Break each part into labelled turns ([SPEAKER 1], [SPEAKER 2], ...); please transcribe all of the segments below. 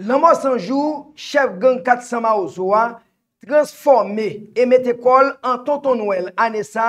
[SPEAKER 1] Lama sanjou, chef gang katsama ozwa, transforme e met ekol an tonton nouel an esa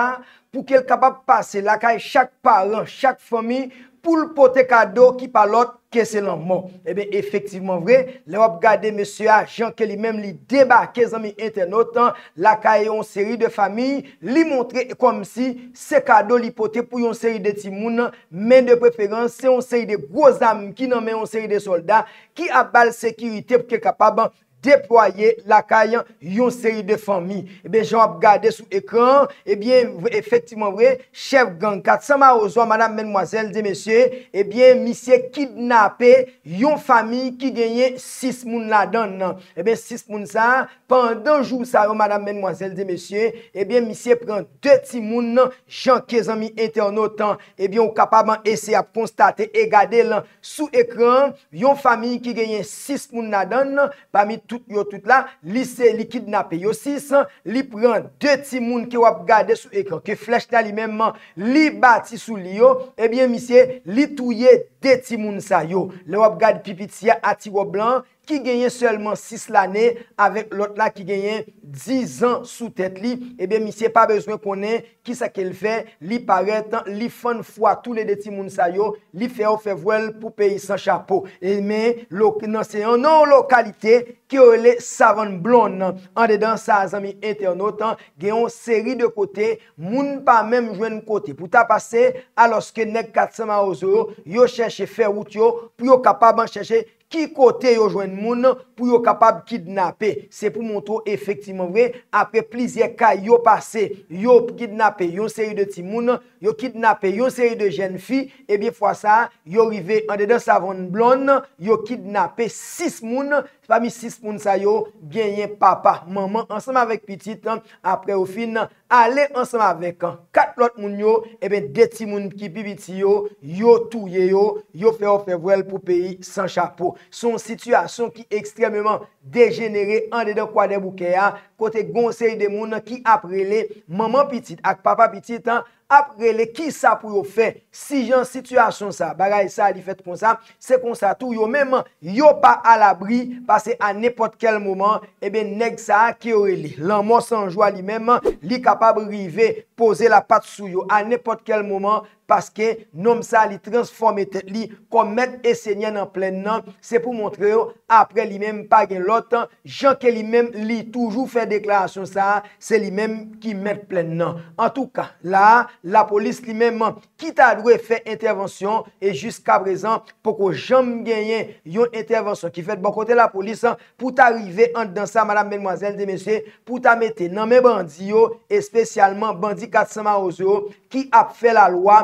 [SPEAKER 1] pou ke l kapap pase lakay chak palan chak fomi pou l pote kado ki palot Kese lanman. Eh Ebe, efektivman vre, lè wap gade mese a jan ke li mem li deba ke zan mi entenotan, la ka yon seri de fami, li montre kom si, se kado li pote pou yon seri de timounan, men de preferans, se yon seri de gwozam ki nanmen yon seri de soldat, ki abal sekirite pou ke kapaban déploye lakayan yon seri de fami. Ebyen, eh jan ap gade sou ekran, ebyen, eh efektivman vre, chef gang, katsama ozo, madame menmoazel de mesye, ebyen, eh misye kidnapé yon fami ki genye 6 moun la dan, nan. Ebyen, 6 moun sa, pandan joun sarou, madame menmoazel de mesye, ebyen, misye pren 2 timoun, nan, jan kezan mi ente anotan, ebyen, w kapaban ese ap konstate e gade lan sou ekran, yon fami ki genye 6 moun la dan, nan, pa mi te tout yo, tout la, li se, li kidnap yo. Si san, li pran de ti moun ki wap gade sou ekon, ki flech ta li menman, li bati sou li yo, ebyen eh mi se, li touye de ti moun sa yo. Le wap gade pipit si ya ati wablan, ki genyen selman 6 l ane, avek lot la ki genyen 10 an sou tete li, ebe mi se pa bezwen konen, ki sa ke l fe, li pare tan, li fan fwa, tou le deti moun sayo, li fe ou fe vwel pou peyi san chapo, e me, nan se yon nan lo kalite, ki yo le savon blon nan, an de dan sa azami internetan, genyon seri de kote, moun pa menm jwen kote, pou ta pase, a loske nek 400 ma ouzo yo, yo cheshe fe wout yo, pou yo kapab man cheshe, Ki kote yo jwen moun pou yo kapab kidnapè? Se pou mwoto efektiman we, apre plizye ka yo pase, yo kidnapè yo seri de ti moun, yo kidnapè yo seri de jen fi, e bie fwa sa, yo rive an dede savon blon, yo kidnapè sis moun, Fami 6 moun sa yo, genyen papa, maman, ansanm avèk pitit an, apre ou fin nan, ale ansanm avèk an. Kat lot moun yo, ebe deti moun ki pi biti yo, yo touye yo, yo feo fevrel pou peyi, san chapo. Son situasyon ki ekstremèman degenere an de de kwa de bouke ya, kote gonsey de moun an ki aprele, maman pitit ak papa pitit an, aprele ki sa pou yo fe, si jan situasyon sa, bagay sa li fet kon sa, se kon sa tou yo menman, yo pa alabri, pase an nepot kel mouman, eh ebe neg sa a kyo li, lan monsanjwa li menman, li kapab rive, pose la pat sou yo, an nepot kel mouman, Paske, nom sa li transforme te li, kon met esenye nan plen nan, se pou montre yo, apre li menm pake lotan, jan ke li menm li toujou fe deklarasyon sa, se li menm ki met plen nan. En tou ka, la, la polis li menm, ki ta drou e fe intervensyon, e jiska prezan, poko jan genyen yon intervensyon, ki fet bokote la polis, pou ta rive, pou ta mette nan men bandi yo, espesyalman bandi katsama ozo, ki ap fe la lwa,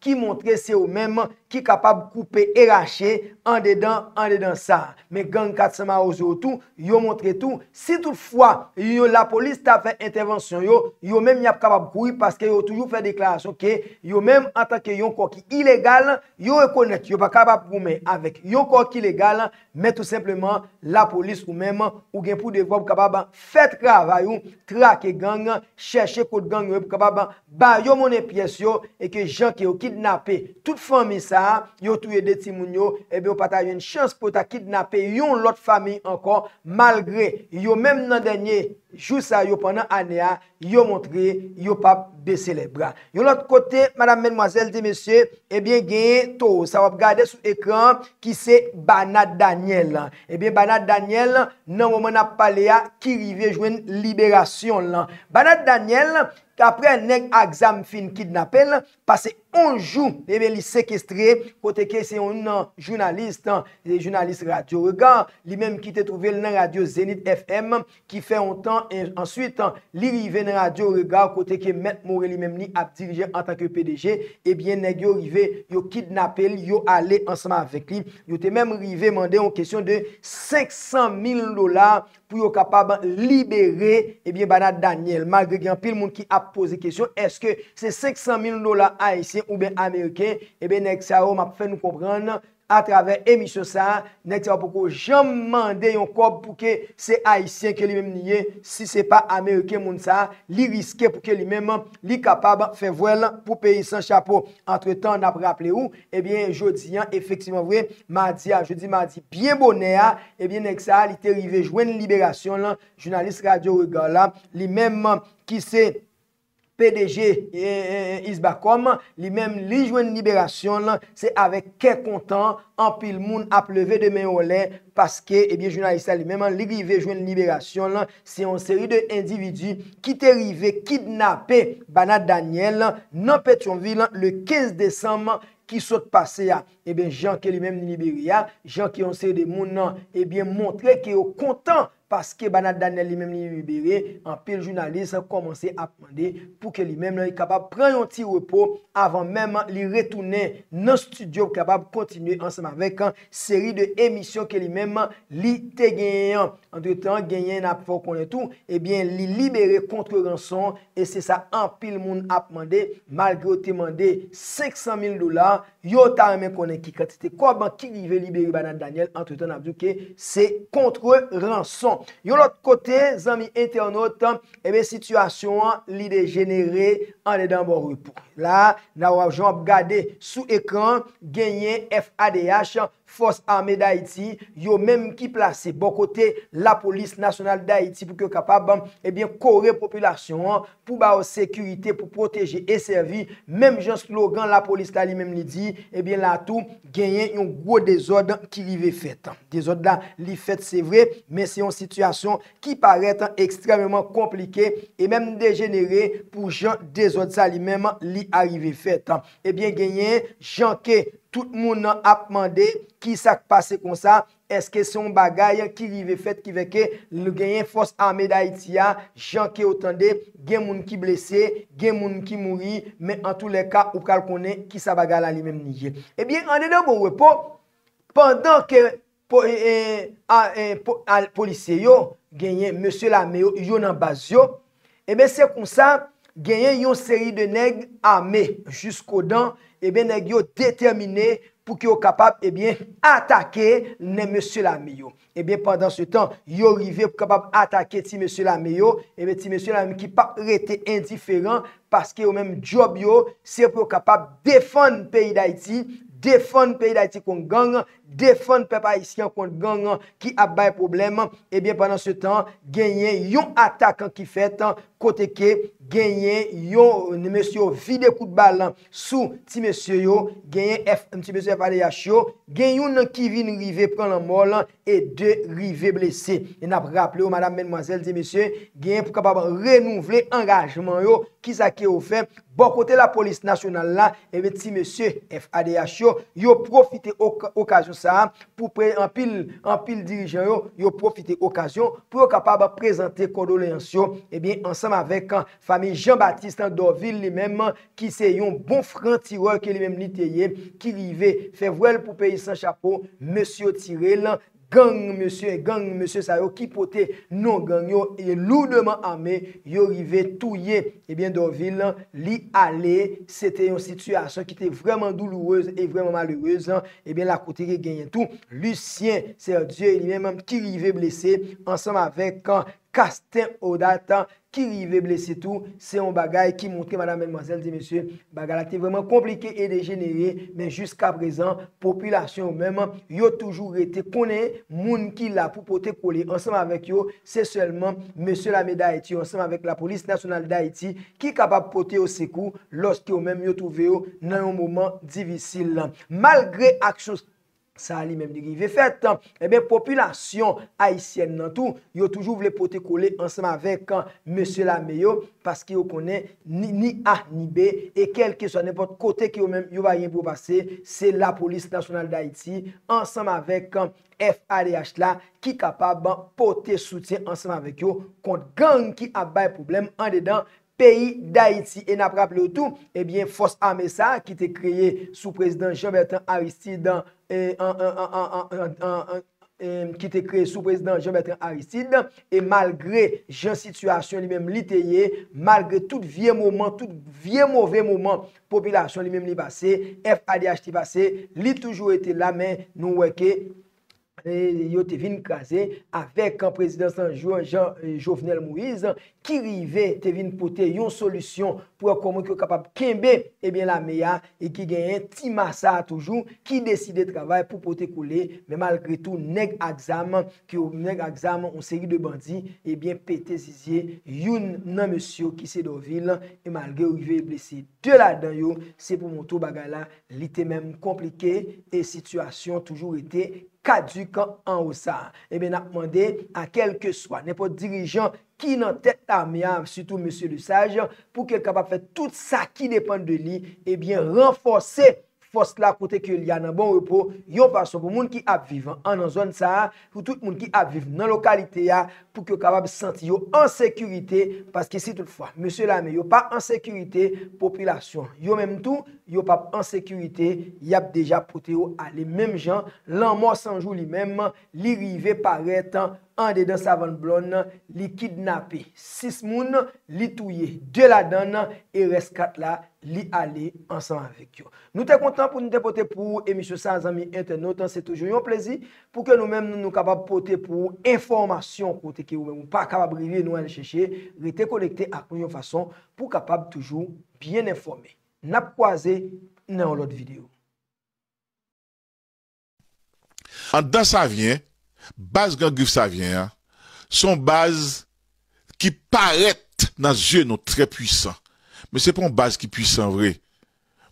[SPEAKER 1] ki montre se ou menman, ki kapab koupe erache, an dedan an dedan sa, men gang katsama ou ze ou tou, yo montre tou si tout fwa, yo la polis ta fè intervensyon yo, yo menm nye ap kapab koui, paske yo toujou fè deklarasyon ke yo menm an tanke yon kou ki ilegal yo rekonek, yo pa kapab koume avèk, yon kou ki ilegal, men tout simplement, la polis ou menman ou genpou dekou ap kapab, fèt kravayoun, trake gang, chèche kout gang, yo ap kapab, ba yo mounen pièsyon, eke jank yo e ki Toute fami sa yo touye deti moun yo ebe eh yo pata yon chans pou ta kidnape yon lot fami ankon malgre yo menm nan denye. Jousa yo pwennan ane a, yo montre, yo pap beselebra. Yo lot kote, madame menmwazel di mesye, ebyen eh genye to, sa wap gade sou ekran ki se Bana Daniel. Ebyen eh Bana Daniel nan waman ap pale a ki rive jwen liberasyon lan. Bana Daniel, apre neg aksam fin kidnapel, pase onjou, ebyen li sekestre, pot eke se yon nan jounalist, jounalist radio, regan, li menm ki te truvel nan radio Zenit FM, ki fe ontan, Ensuite, li rive nan radio regard kote ke Met Morelli menm ni ap dirije en tanke PDG, ebyen eh neg yo rive yo kidnapel, yo ale ansama vek li. Yo te menm rive mande yon kesyon de 500.000 dolar pou yo kapaban libere ebyen eh bana Daniel. Magre gen, pil moun ki ap pose kesyon, eske se 500.000 dolar a ese oube Ameriken, ebyen neg se aho map fe nou koprande. A travè emisyon sa, nek sa pou pou jom mande yon kop pou ke se haisyen ke li mèm nye si se pa Amerike moun sa. Li riske pou ke li mèm li kapab fè vwè lan pou peyi san chapo. Entre tan ap rapple ou, ebyen eh jodi an, efektivman vwe, madi an, jodi madi, bien bonè an, ebyen nek sa, li te rive jwen li liberasyon lan, jounalist radio regal lan, li mèm ki se... PDG Isbakom, li men li jwen liberasyon lan, se avek ke kontan, anpil moun ap leve de men olen, paske, ebyen eh jounalisa li men man, li li ve jwen liberasyon lan, se yon seri de individu, ki te rive kidnapen bana Daniel lan, nan pet yon vi lan, le 15 desanman ki sot pase ya, ebyen eh jan ke li men liberi ya, jan ki yon seri de moun nan, ebyen eh montre ki yo kontan, Paske banat Daniel li men li libere An pil jounalist sa komanse ap mande Pou ke li men li kapab preyon ti repo Avan men li retoune Non studio kapab kontinu Ansem avek an seri de emisyon Ke li men li te genyen Antretan genyen ap fokon etou Ebyen li libere kontre ranson E se sa an pil moun ap mande Malgrote mande 500 mil dolar Yo ta remen konen ki katite kwa ban Ki li ve libere banat Daniel antretan ap djouke Se kontre ranson Yon lot kote, zami internet, ebe eh situasyon li de genere ane dan bo repou. La, nan wap jom gade sou ekran, genye FADH. Fos arme d'Haïti, yo mèm ki plase bon kote la polis nasyonal d'Haïti pou ki kapab, ebyen eh kore populasyon, pou ba ou sekurite, pou proteje e servi, mèm jen slogan la polis la li mèm li di, ebyen eh la tou, genyen yon gwo dezod ki li ve fèt. Dezod la li fèt, se vre, men se yon situasyon ki paret ekstremèman komplike, e mèm degenere pou jen dezod sa li mèm li arive fèt. Ebyen eh genyen, jen ke... tout moun nan ap mande ki sa pase kon sa, eske se yon bagay ki vive fet ki veke, le genyen fos ame da itiya, jan ke otande, gen moun ki blese, gen moun ki mouri, men an tou le ka ou kal konen ki sa bagay la li men nije. Ebyen eh ane nan bon wepo, pandan ke eh, eh, al polise yo, genyen monsi la me yo, yon nan baz yo, ebyen se kon sa, genyen yon seri de neg ame, jiskou dan, e eh ben nan yo determine pou ki yo kapap, e eh ben, atake ne M. Lamy yo. E eh ben, pandan se tan, yo rive pou kapap atake ti M. Lamy yo, e ben, ti M. Lamy ki pa rete indiferent, paske yo menm job yo, se pou kapap defon peyi da iti, defon peyi da iti kon gangan, defon pepa isi an kont gang an ki abay problem an, ebyen panan se tan, genyen yon atak an ki fet an, kote ke genyen yon, ne mesyo vide kout balan, sou ti mesyo yo, genyen F, msi mesyo FADH yo, genyen yon nan ki vin rive pran lan molan, e de rive blese, en ap rapple yo madame menmoazel ti mesyo, genyen pou kapaba renouvle engajman yo, ki sa ke ou fe, bon kote la polis nasyonal la, ebyen eh ti mesyo FADH yo, yo profite okasyon sa, pou pre, an pil, an pil dirijan yo, yo profite okasyon, pou yo kapab ap prezante kondolensyon, e bin, ansam avek an, fami Jean-Baptiste Andorville, li menman, ki se yon bon fran tireur, ki li menman li teye, ki li ve, fe vwel pou peyi san chapon, monsio tirel, nan, gang monsye, gang monsye sa yo, ki pote non gang yo, e lounman ame, yo rive touye, e eh ben dovin lan, li ale, se te yon situasyon ki te vreman douloureuse, e vreman maloureuse lan, e eh ben la kote ki genyen tou, lu sien, se diyo, e li menman ki rive blese, ansam avek kan, kaste odata ki li ve blese tou, se yon bagay ki montre, madame, mademoiselle, di monsie, bagay la te vreman komplike e degenere, men jusqu'a prezan, popilasyon ou menman, yo toujou rete, kone, moun ki la pou pote koli, ansanman vek yo, se selman, monsie lameda eti, ansanman vek la polis nasyonal da eti, ki kapap pote ou se kou, loske ou menman yo touve yo, nan yon mouman divisi lan. Malgre ak chos, Sa li menm di gri. Ve fet, e eh ben, popülasyon Haitien nan tou, yo toujou vle pote kole ansam avek an M. Lamé yo, paske yo konen ni A, ni B, e kelke so, nepot kote ki yo menm yo vayen pou pase, se la polis nasyonal da Haiti, ansam avek an eh, FADH la, ki kapab ban pote soutien ansam avek yo kont gang ki abay problem an de dan peyi da Haiti. E napraple yo tou, e eh ben, FOS AMESA ki te kreye sou prezident Jean-Bertrand Aristide dan ki te kre sou prezident Jean-Bertrand Aristide e malgre jan situasyon li menm li te ye malgre tout vie moumen, tout vie mouven moumen popilasyon li menm li base FADH li base li toujou ete la men nou weke yo te vin kaze, avek an prezident sanjou, an jan eh, Jovenel Mouiz, ki rive te vin pote yon solusyon, pou akomon ki yo kapap kembe, ebyen eh la meya, e ki genyen ti massa toujou, ki deside travay pou pote koule, me malgre tou neg aksam, ki yo neg aksam, ou seri de bandi, ebyen eh pete zizye, yon nan mesyo ki se dovil, e malgre rive blesi de la dan yo, se pou moutou bagala, li te menm komplike, e situasyon toujou ite, Kadu kan an ou sa. Ebyen ap mande a kel ke swa. Ne pou dirijan ki nan tet amyan. Soutou monsiou li saj. Pou kel kap ap fet tout sa ki depan de li. Ebyen renfose fos la kote ki li an nan bon repo. Yon pason pou moun ki ap vivan an an zon sa. Pou tout moun ki ap vivan nan lokalite ya. pou ki yo kabab santi yo ansekurite, paske si tout fwa, monsi la me, yo pa ansekurite, popilasyon, yo menm tou, yo pa ansekurite, yap deja pote yo ale, menm jan, lan mò sanjou li menm, li rive paretan, ande dan savan blon, li kidnapé, sis moun, li touye, de la dan, e reskat la, li ale, ansan avek yo. Nou te kontan pou nou te pote pou, e monsi sa, zami internetan, se toujou yo plezi, pou ke nou menm nou kabab pote pou, informasyon kote, ki ou mwen mwen pa kapab rinye nou an chèchè, rete kolekte ak mwen yon fason pou kapab toujou bien informè. Nap kwa zè nan yon lot videyo.
[SPEAKER 2] Andan sa vyen, baz gen grif sa vyen, son baz ki paret nan zye nou tre pwisan. Mwen se pon baz ki pwisan vre.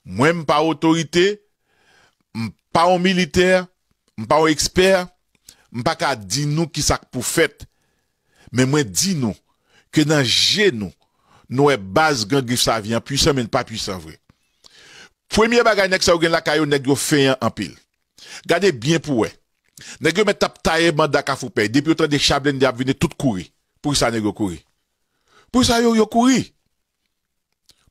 [SPEAKER 2] Mwen mwen pa otorite, mwen pa ou militer, mwen pa ou eksper, mwen pa ka di nou ki sak pou fèt Mais moi dis nous que dans genou nous est base gang qui ça mais pas puissant vrai. Premier bagage que ça ou gen la caillou nèg yo fait en pile. Gardez bien pour eux. Nèg yo met tap taille manda ka fou depuis autant de ils d'a venir tout courir. Pour ça nèg yo courir. Pour ça yo courir.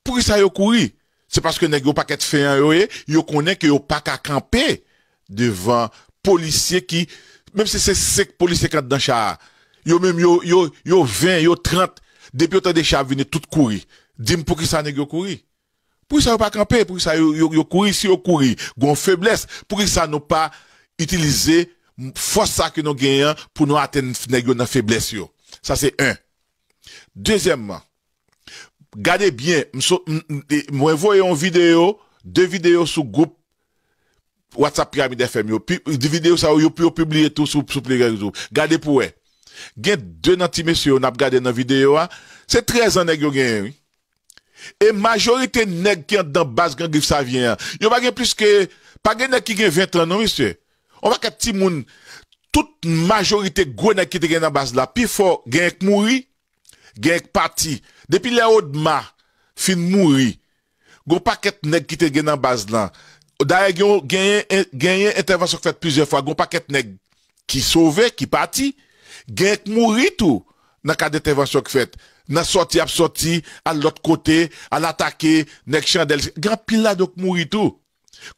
[SPEAKER 2] Pour ça yo courir. C'est parce que nèg yo pa kèt fait yo yo connaît que yo pa pas camper devant policier qui même si c'est cinq policiers qui dans char yo même yo yo 20, yo 30 depuis autant de chats venir tout courir. dis pour qui ça nèg yo courir. Pour ça pas camper, pour ça yo yo courir si yo courir, gon faiblesse, pour ça nous pas utiliser force ça que nous gagnons pour nous atteindre nèg faiblesse yo. Ça c'est un. Deuxièmement, gardez bien, moi voyez une vidéo, deux vidéos sur groupe WhatsApp Pyramide FM. Yo, des vidéos ça yo, yo publier tout sur sur les réseaux. Gardez pour eux. Gen deux nantis messieurs, on a regardé dans la vidéo, hein. c'est 13 ans nèg oui. Et majorité nèg qui est dans base gang griffe ça vient. Yo pas plus que pas gen nèg qui gen 20 ans non monsieur. On va que petit moun toute majorité gros nèg qui te dans base là, puis fort gen qui mouri, gen qui parti. Depuis les ma, fin mouri. Gon paquet nèg qui te gen dans base là. D'ailleurs, gagné intervention faite plusieurs fois, gon paquet nèg qui sauvé, qui parti. genk mouri tou nan ka detevansyon k fèt, nan soti ap soti, al lot kote, al atake, nek chandel, genk pil la do k mouri tou.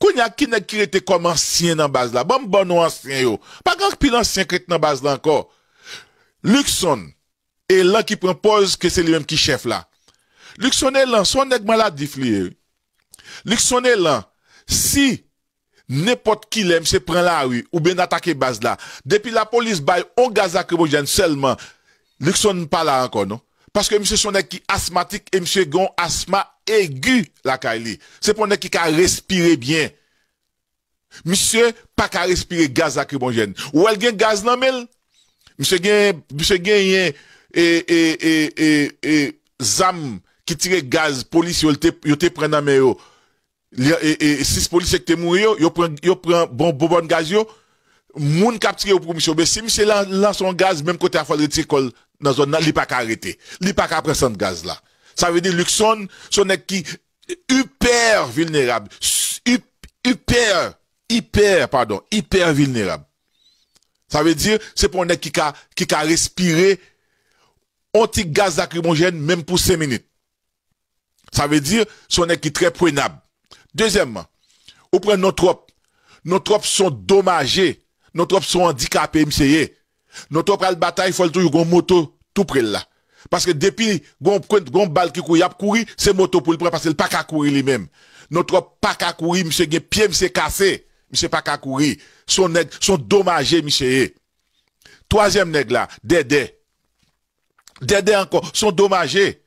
[SPEAKER 2] Kou nyak ki nek kirete kom ansyen nan baz la, ban ban ou ansyen yo, pa genk pil ansyen kirete nan baz la anko. Lik son, e lan ki prempose ke se li menm ki chef la. Lik son e lan, son nek maladif liye. Lik son e lan, si... n'importe qui l'aime, c'est prendre la rue ou bien attaquer base là. Depuis la police baille au gaz lacrymogène seulement, Luxon n'est pas là encore, non? Parce que monsieur son qui asthmatique et monsieur gon asthma aigu la Kaili C'est pour qui a respirer bien. Monsieur pas qu'à respirer gaz lacrymogène. Ou elle gagne gaz dans le Monsieur gagne monsieur et et et et, zam qui tire gaz police yo te yo te prend dans et, e, six policiers qui ont yo yo prend yo prend bon bon gaz moun capturé pour monsieur mais si monsieur lance son gaz même côté à faire l'école dans zone n'y il pas arrêter. il pas qu'à prendre ce gaz là ça veut dire Luxon son nèg qui hyper vulnérable hyper hyper pardon hyper vulnérable ça veut dire c'est pour un qui a qui respirer anti gaz lacrymogène même pour 5 minutes ça veut dire son nèg qui très prenable Deuxièmement, on prend nos troupes. Nos troupes sont dommagées. Nos troupes sont handicapées, monsieur. Nos troupes à la bataille, il faut toujours une moto tout près là. Parce que depuis qu'on balle qui court, il a couru, c'est moto pour le prendre parce qu'il pas qu'à courir lui-même. Notre pas qu'à courir, monsieur, les pieds, monsieur, cassé. Monsieur, pas qu'à courir. Son sont son dommagé, monsieur. Troisième nègre là, Dédé. Dédé encore, son dommagés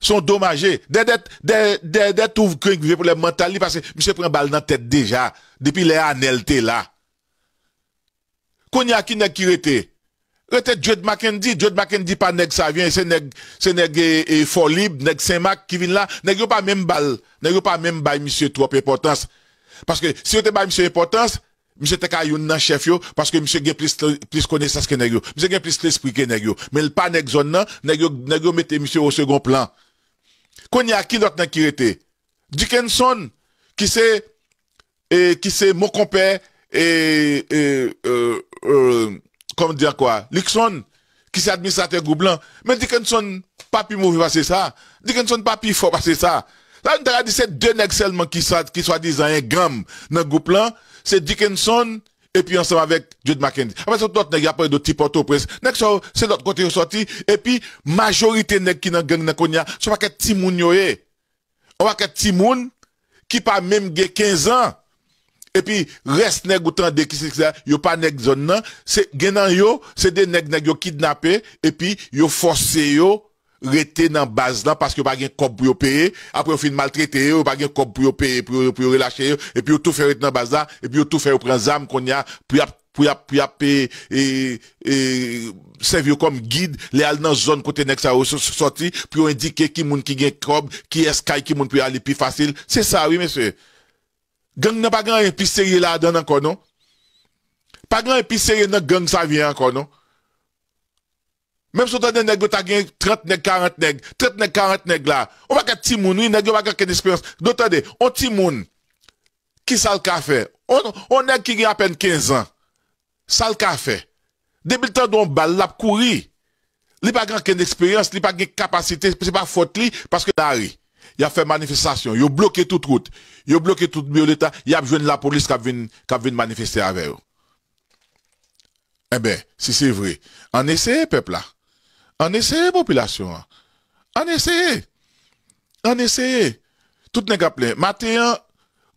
[SPEAKER 2] sont dommagés. Des dettes, des, des, dettes ouvrent pour les mentalités parce que monsieur prend balle dans la tête déjà, depuis les années là. Qu'on y a qui n'est qui rete? Rete Jude McKenzie, Jude McKenzie pas nèg ça vient, c'est nèg, c'est nèg, et, Folib libre, nèg Saint-Marc qui vient là, nèg pas même balle, nèg pas même balle monsieur trop importance. Parce que si on te balle monsieur importance, Monsieur Teka yon nan chef parce que monsieur gen plus, plus connaissance que nèg yo. Monsieur gen plus l'esprit que nèg Mais le pas nèg zone nan, nèg nèg mette monsieur au second plan. konye a kinot nan kirete. Dik en son, ki se, e, ki se mokompe, e, e, e, kom diya kwa, lik son, ki se administrate group lan, men dik en son, pa pi mouvi pase sa, dik en son, pa pi fò pase sa, lan dara di se denek selman ki sa, ki swa dizan, e gam nan group lan, se dik en son, dik en son, et puis ensemble avec Jude Mackenzie. Après ça, d'autres nèg pas a de type auto presse. Nèg so, c'est l'autre côté sorti et puis majorité nèg qui dans gang dans Konya, pas que petit moun yo yé. Eh. On va petit Timoun qui pas même 15 ans. Et puis reste nèg ou tande qui c'est ça, yo pas nèg zone nan, c'est genan yo, c'est des nèg nèg yo kidnappé et puis yo forcé yo rester dans base là parce que pas de cop pour payer après on fin maltraité ou pas de cop pour payer pour pour relâcher et puis tout faire dans base là et puis tout faire prendre zam qu'on y a pour pour pour et et servir comme guide les aller dans zone côté next ça sorti pour indiquer qui monde qui gagne cob qui est sky qui monde peut aller plus facile c'est ça oui monsieur gang n'a pas gagne plus sérieux là dedans encore non pas grand plus sérieux dans gang ça vient encore non même si on a des nègres, t'as 30 40 nègres, 30 40 nègres là. On va qu'à timoun, oui, nègres, on va qu'à d'expérience. D'autres, on monde Qui ça le café? On, on qui a à peine 15 ans. Ça le café. Depuis le temps dont balle, l'a courir. a pas grand d'expérience, a pas de capacité, Ce n'est pas faute lui, parce que là, il a fait manifestation, il a bloqué toute route, il a bloqué toute bureau l'État, il a besoin de la police qui a venu manifester avec eux. Eh bien, si c'est vrai, en essaie, peuple là. En essayé population. Hein. En essayé En essayé Tout n'est pas plein.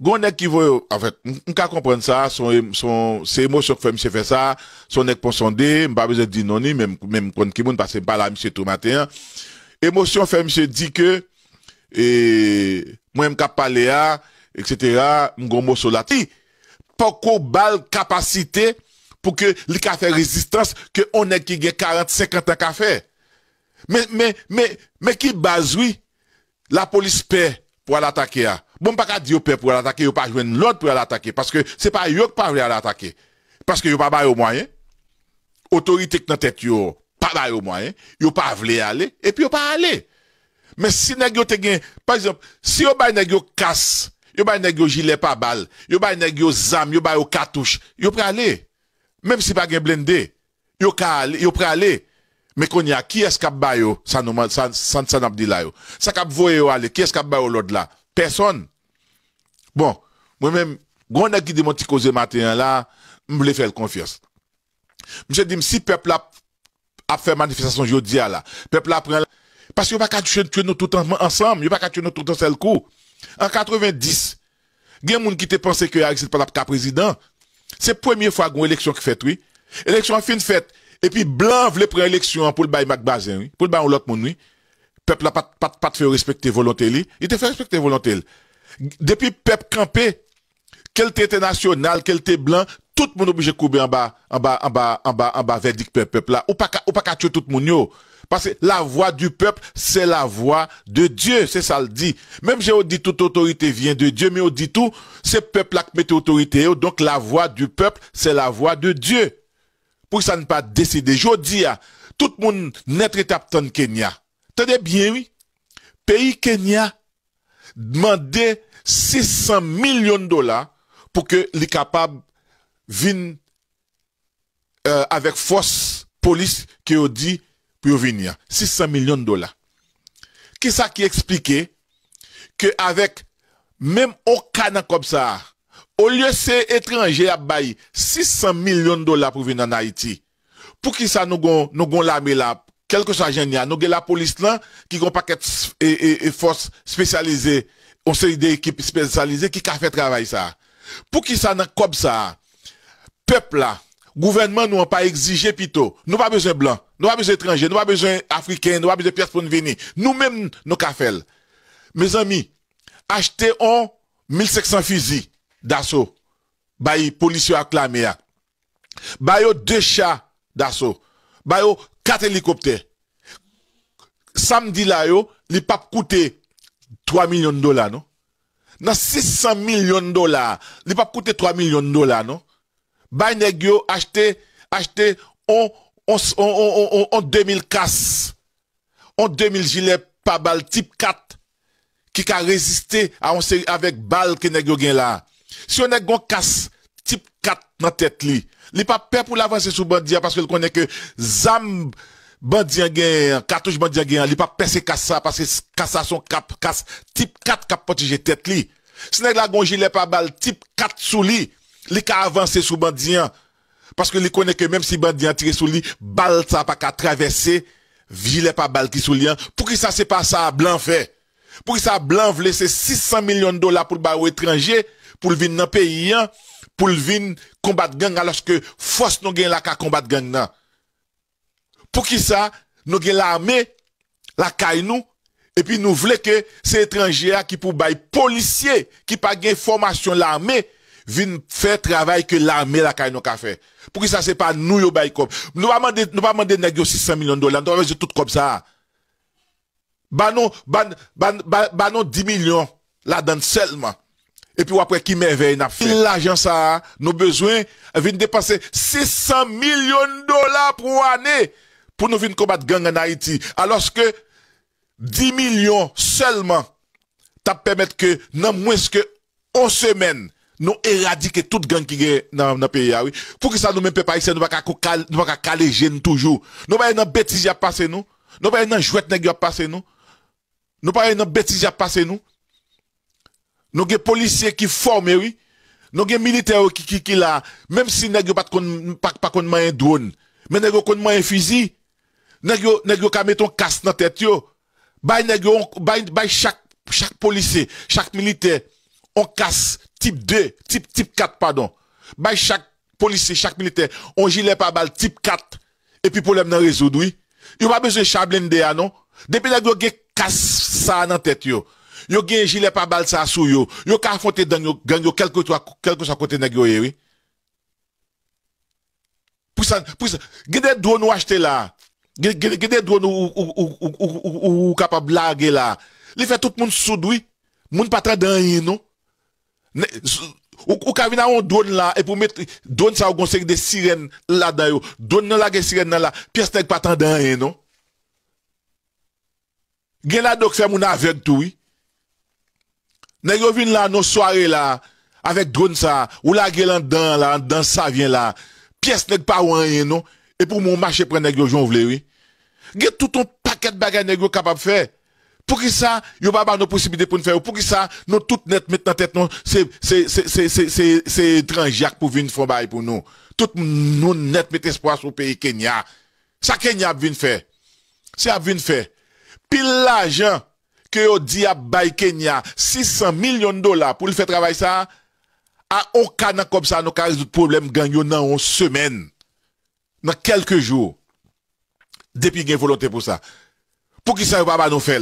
[SPEAKER 2] gon est qui veut, en fait, m'ka comprendre ça, son, son, c'est émotion que monsieur fait ça, son n'est pas sondé, m'pas besoin de dire non, ni, même, même, qu'on qui moune, parce pas là, monsieur tout matin. Émotion fait monsieur dit que, et, moi, m'ka parler à, etc., m'gon mot sur la ti. Pourquoi balle capacité pour que, l'ika fait résistance, que on est qui gagne 40, 50 ans qu'a fait? Mais, mais, mais, mais qui base, oui, la police paie pour l'attaquer. Hein? Bon, pas qu'à dire paie pour l'attaquer, pas jouer l'autre pour l'attaquer. Parce que c'est pas eux qui parlent à l'attaquer. Parce que yo pas bail au moyen. Autorité qui dans tête yo, pas bail au moyen. Yo pas voulu aller, et puis yo pas aller. Mais si nèg yo te gen, par exemple, si yo bail nèg yo casse, yo bail nèg yo gilet pas balle, yo bail nèg yo zam, yo bail yo cartouche, yo pas aller. Même si pas gen blindé, yo ka aller, yo pas aller. Mais qu'on y a, qui est-ce qui baillé, ça nous, ça, ça, ça n'a pas dit là, Ça qui voyé aller, qui est-ce qui a baillé l'autre là? Personne. Bon, moi-même, quand on a qui petit cause matin là, je voulais faire confiance. Monsieur dit, si peuple a, a fait manifestation jeudi là, peuple a pris parce qu'il va a pas qu'à tuer nous tout ensemble, il va a pas qu'à tuer nous tout en seul coup. En 90, il y a des qui te pensé que Aristide pas président. C'est première fois qu'on élection qui fait, oui. Élection fin faite. Et puis, blanc voulait prendre l'élection pour le bail Macbazin, oui. Pour le bail l'autre monde, oui. Peuple n'a pas, pas, pas fait respecter volonté, lui. Il te fait respecter volonté, Depuis peuple campé, quel était national, quel était blanc, tout le monde obligé de couper en bas, en bas, en bas, en bas, en bas, verdict peuple là. Ou pas, ou pas tuer tout le monde, yo. Parce que la voix du peuple, c'est la voix de Dieu. C'est ça le dit. Même j'ai dit toute autorité vient de Dieu, mais on dit tout, c'est peuple là qui met autorité. Donc la voix du peuple, c'est la voix de Dieu pour que ça ne pas décider. Je dis à tout le monde, notre étape dans Kenya. Tenez bien, oui. Pays Kenya demandait 600 millions de dollars pour que les capables viennent euh, avec force police qui ont dit pour venir. 600 millions de dollars. Qui ça qui expliquait que avec même aucun comme ça, au lieu c'est étranger à bail 600 millions de dollars pour venir en Haïti. Pour qui ça nous gon nous gon là, quel que soit génial, nous gon la police là qui gon paquet et, et, force spécialisée, on sait des équipes spécialisées qui a fait travail ça. Pour qui ça n'a comme ça peuple là gouvernement nous n'a pas exigé plutôt. Nous pas besoin blanc, nous pas besoin étranger, nous pas besoin africain, nous pas besoin pièce pour venir. Nous-mêmes nous qu'a fait. Mes amis, achetez on 1500 fusils d'assaut. Bah, les policiers acclamé. Bayo deux chats d'assaut. Bayo quatre hélicoptères. Samedi là yo, li pas coûté 3 millions de dollars non. Dans 600 millions de dollars, li pas coûté 3 millions de dollars non. Bay yo acheté on on on on 2000 casses. 2000 gilets pas balle type 4 qui a résisté à on avec balle que nèg yo là. Si on a gon casse type 4 dans la tête li, li pas peur pour l'avancer sous bandit parce qu'il connaît que zam bandit cartouche bandit il n'est pas peur c'est casse ça parce que casse son cap casse type 4 cap protéger tête li. Si on la gon gilet pas balle type 4 sous li, li ka avancer sous bandit hein. parce que connaît que même si bandit tire sous lui, balle ça pas qu'à traverser gilet pas balle qui sous lui. Hein. pour qui ça c'est pas ça blanc fait. Pour que ça blanc veut laisser 600 millions de dollars pour le barreau étranger pour le venir dans le pays, hein, pour le venir combattre gang, alors que force nous gagne la ka combattre gang, nan. Pour qui ça? Nous gagne l'armée, la caille et puis nous voulons que ces étrangers qui pour policiers, qui pas gagne formation l'armée, viennent faire travail que l'armée la caille nous a fait. Pour qui ça, c'est pas nous, yo bail comme. Nous pas demander, nous pas demander 600 millions de dollars, nous devons tout comme ça. Nous non, ban ban, 10 millions là-dedans seulement. Et puis après, qui merveille n'a fait l'argent ça, nos besoins, vient dépasser 600 millions de dollars pour année pour nous venir combattre gang en Haïti. Alors que 10 millions seulement, ça permettre que, dans moins que 11 semaines, nous éradiquer toute gang qui est dans le pays. Ah oui. Pour que ça nous mette pas ici, nous ne pouvons pas caler toujours. Nous ne pouvons pas bêtises à passer nous. Nous ne pouvons pas jouer à passer nous. Nous ne pouvons pas bêtises à passer nous. Nous avons des policiers qui forment, oui. Nous avons des militaires qui, qui, là, même si nous n'avons pas de un drone, mais nous avons un fusil, nous avons qu'à mettre un casse dans la tête, yo. Bah, bah, bah, chaque, chaque policier, chaque militaire, on casse type 2, type, type 4, pardon. Bay chaque policier, chaque militaire, on gilet pas balle type 4, et puis problème dans résoudre, oui. Il n'y a pas besoin de chablende, non? Depuis que nous avons casse ça dans la tête, Yo genji le pa bal sa sou yo. Yo ka fonte dan yo genyo kelkou sa kote negyo ye we. Gede drone wache te la. Gede drone ou kapab lage la. Li fe tout moun sou dwi. Moun patran denye non. Ou ka vina ou drone la. E drone sa ou gonsek de sirene la dan yo. Drone nan la gen sirene nan la. Pyes neg patran denye non. Gen la dok se moun aveg tou we. Nèg yo vin là nos soirées là avec drone ça ou la gueule en dedans là dans ça vient là. Pièce nèg pas rien non et pour mon marché prend nèg yo j'en voulais oui. Gè tout ton paquet de bagages nèg yo capable faire. Pour qui ça, yo pas ba nos possibilités pour nous faire. Pour qui ça, nous tout net mettre en tête non, c'est c'est c'est c'est c'est c'est étranger pour venir faire bail pour nous. Tout nous net mettre espoir sur le pays Kenya. Ça Kenya vient faire. C'est a venir faire. Pile l'argent que yo di à bay Kenya 600 millions de dollars pour le faire travail ça à aucun comme ça nous ka de problème gang dans une semaine dans quelques jours depuis a volonté pour ça pour qui ça pas nous faire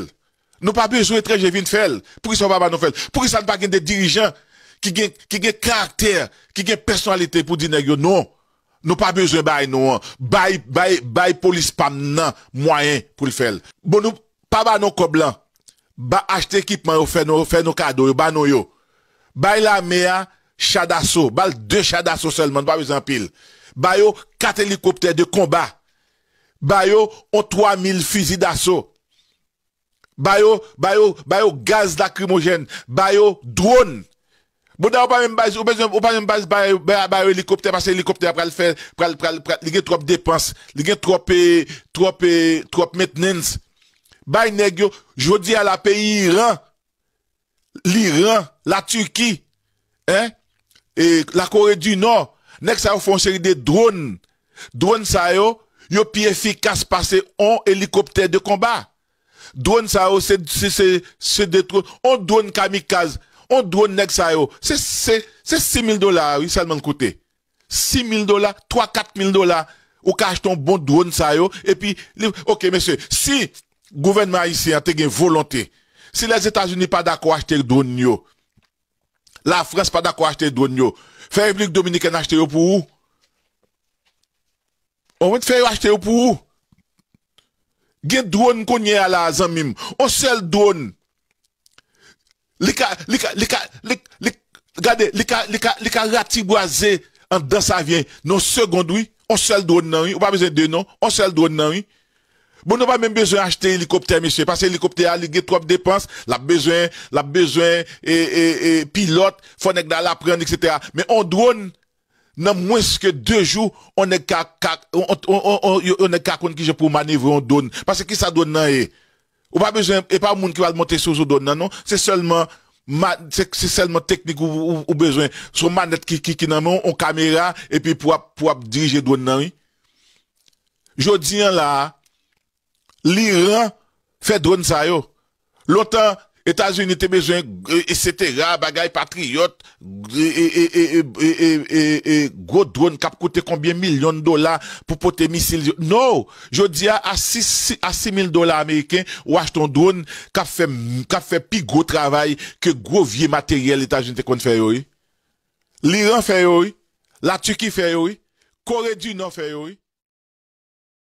[SPEAKER 2] nous pas besoin très vinn faire pour qui ça pas nous faire pour qui ça pas des dirigeants qui ont qui gen caractère qui gen personnalité pour dire yo non nous pas besoin de nous bail bail bail police pas moyen pour le faire bon nous pas ba non coblan ba acheter équipement yo fait nos fait nos cadeaux ba non yo ba la mea chadasso bal deux chadasso seulement pas besoin pile ba yo quatre hélicoptères de combat ba yo ont 3000 fusils d'assaut ba yo ba yo yo gaz lacrymogène ba yo drone vous on pas même base, on pas même base, bah, hélicoptère, parce que l'hélicoptère, pour le faire, pour le, pour le, il y a trop de dépenses, il y a trop, eh, trop, eh, trop maintenance bay nèg yo dis à la pays Iran l'Iran la Turquie hein et la Corée du Nord nèg ça font série de drones drones ça yo yo plus efficace passer un hélicoptère de combat drone ça c'est c'est c'est des on drone kamikaze on drone nèg ça yo c'est c'est c'est 6000 dollars oui seulement 6000 dollars 3 4000 dollars ou cache ton bon drone ça yo et puis OK monsieur si gouvernement haïtien a une volonté. Si les États-Unis pas d'accord acheter drone la France pas d'accord acheter drone faire République dominicaine acheter pour où? On va faire acheter pour où? Gen drone qu'on y a là zamim, on seul drone. Lika lika lika lika regardez lika lika lika ratiboisé en dans sa vie. non second, oui, on seul drone non oui, on pas besoin de non, on seul drone non Bon, on pas même besoin d'acheter hélicoptère, monsieur, parce que l'hélicoptère, il a trop de dépenses, la besoin, la besoin, et, et, et pilote, faut qu'on la prendre, etc. Mais on drone, dans moins que deux jours, on est qu'à, on, on, on, on est pour manœuvrer, on donne. Parce que qui ça donne, non, et, ou pas besoin, et pas monde qui va monter sur ce donne, non, non, c'est seulement, c'est seulement technique ou, besoin. Son manette qui, qui, qui, non, on caméra, et puis pour, pour diriger donne, non, oui. dis là, L'Iran fè drone sa yo. Lontan, Etat-Unis te bejwen, etc. bagay patriyot, e go drone kap kote kombien milyon dola pou pote misil. No, jodi a 6 mil dola Ameriken ou ach ton drone kap fè pi go travay ke go vie materyel Etat-Unis te kont fè yo. L'Iran fè yo, la Tuki fè yo, Kore di non fè yo,